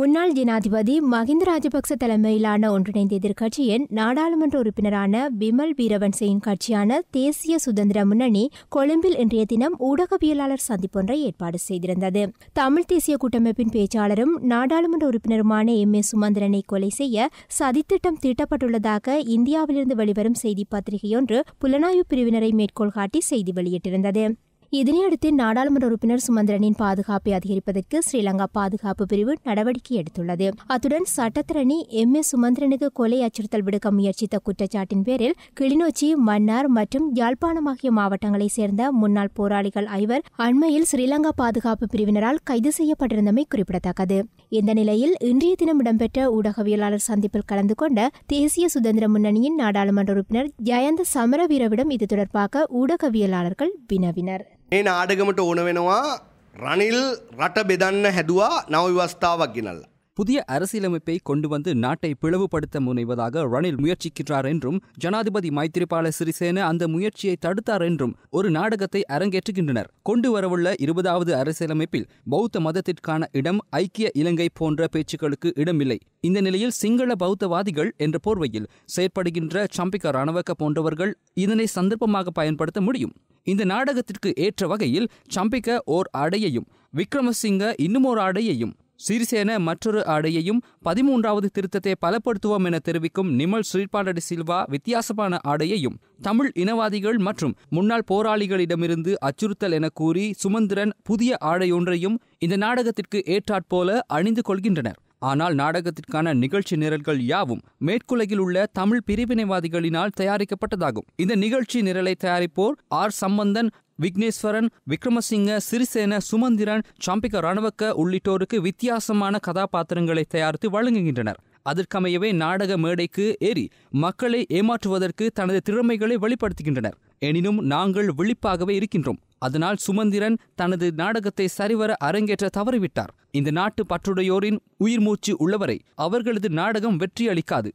முன்னாள் ஜனாதிபதி மஹிந்த ராஜபக்ச தலைமையிலான ஒன்றிணைந்த எதிர்க்கட்சியின் நாடாளுமன்ற உறுப்பினரான விமல் வீரவன்சையின் கட்சியான தேசிய சுதந்திர முன்னணி கொழும்பில் இன்றைய தினம் ஊடகவியலாளர் சந்திப்பொன்றை ஏற்பாடு செய்திருந்தது தமிழ் தேசிய கூட்டமைப்பின் பேச்சாளரும் நாடாளுமன்ற உறுப்பினருமான எம் ஏ சுமந்திரனை கொலை செய்ய சதித்திட்டம் தீட்டப்பட்டுள்ளதாக இந்தியாவிலிருந்து வெளிவரும் செய்தி பத்திரிகையொன்று புலனாய்வு பிரிவினரை மேற்கோள் காட்டி செய்தி வெளியிட்டிருந்தது இதனையடுத்து நாடாளுமன்ற உறுப்பினர் சுமந்திரனின் பாதுகாப்பை அதிகரிப்பதற்கு ஸ்ரீலங்கா பாதுகாப்பு பிரிவு நடவடிக்கை எடுத்துள்ளது அத்துடன் சட்டத்திரணி எம் எஸ் சுமந்திரனுக்கு கொலை அச்சுறுத்தல் விடுக்க முயற்சித்த குற்றச்சாட்டின் பேரில் கிளிநொச்சி மன்னார் மற்றும் யாழ்ப்பாணம் ஆகிய மாவட்டங்களைச் சேர்ந்த முன்னாள் போராளிகள் ஐவர் அண்மையில் ஸ்ரீலங்கா பாதுகாப்பு பிரிவினரால் கைது செய்யப்பட்டிருந்தமை குறிப்பிடத்தக்கது இந்த நிலையில் இன்றைய தினம் இடம்பெற்ற ஊடகவியலாளர் சந்திப்பில் கலந்து கொண்ட தேசிய சுதந்திர முன்னணியின் நாடாளுமன்ற உறுப்பினர் ஜயந்த சமரவீரவிடம் இது தொடர்பாக ஊடகவியலாளர்கள் வினவினர் ඒ නාඩගමට ඕන වෙනවා ரணில் ரட்ட பெதன்ன ஹெதுவா நவவிவஸ்தாவாக்கினல்ல புதிய அரசியலமைப்பை கொண்டு வந்து நாட்டை பிளவுபடுத்த முனைவதாக ரணில் முயற்சிக்கிறார் என்றும் ஜனாதிபதி மைத்திரிபால சிறிசேன அந்த முயற்சியை தடுத்தார் என்றும் ஒரு நாடகத்தை அரங்கேற்றுகின்றனர் கொண்டு வரவுள்ள இருபதாவது அரசியலமைப்பில் பௌத்த மதத்திற்கான இடம் ஐக்கிய இலங்கை போன்ற பேச்சுக்களுக்கு இடமில்லை இந்த நிலையில் சிங்கள பௌத்தவாதிகள் என்ற போர்வையில் செயற்படுகின்ற சம்பிக்க ரணவக்க போன்றவர்கள் இதனை சந்தர்ப்பமாக பயன்படுத்த முடியும் இந்த நாடகத்திற்கு ஏற்ற வகையில் சம்பிக்க ஓர் ஆடையையும் விக்ரமசிங்க இன்னுமோர் ஆடையையும் சிறிசேன மற்றொரு ஆடையையும் பதிமூன்றாவது திருத்தத்தை பலப்படுத்துவோம் என தெரிவிக்கும் நிமல் ஸ்ரீபாண்டடி சில்வா வித்தியாசமான ஆடையையும் தமிழ் இனவாதிகள் மற்றும் முன்னாள் போராளிகளிடமிருந்து அச்சுறுத்தல் என கூறி சுமந்திரன் புதிய ஆடையொன்றையும் இந்த நாடகத்திற்கு ஏற்றாற்போல அணிந்து கொள்கின்றனர் ஆனால் நாடகத்திற்கான நிகழ்ச்சி நிரல்கள் யாவும் மேற்குலகில் உள்ள தமிழ் பிரிவினைவாதிகளினால் தயாரிக்கப்பட்டதாகும் இந்த நிகழ்ச்சி நிரலை தயாரிப்போர் ஆர் சம்பந்தன் விக்னேஸ்வரன் விக்ரமசிங்க சிறிசேன சுமந்திரன் சாம்பிக ராணுவக்க உள்ளிட்டோருக்கு வித்தியாசமான கதாபாத்திரங்களை தயாரித்து வழங்குகின்றனர் அதற்கமையவே நாடக மேடைக்கு ஏறி மக்களை ஏமாற்றுவதற்கு தனது திறமைகளை வெளிப்படுத்துகின்றனர் எனினும் நாங்கள் விழிப்பாகவே இருக்கின்றோம் அதனால் சுமந்திரன் தனது நாடகத்தை சரிவர அரங்கேற்ற தவறிவிட்டார் இந்த நாட்டு பற்றுடையோரின் உயிர் மூச்சு உள்ளவரை அவர்களது நாடகம் வெற்றி அளிக்காது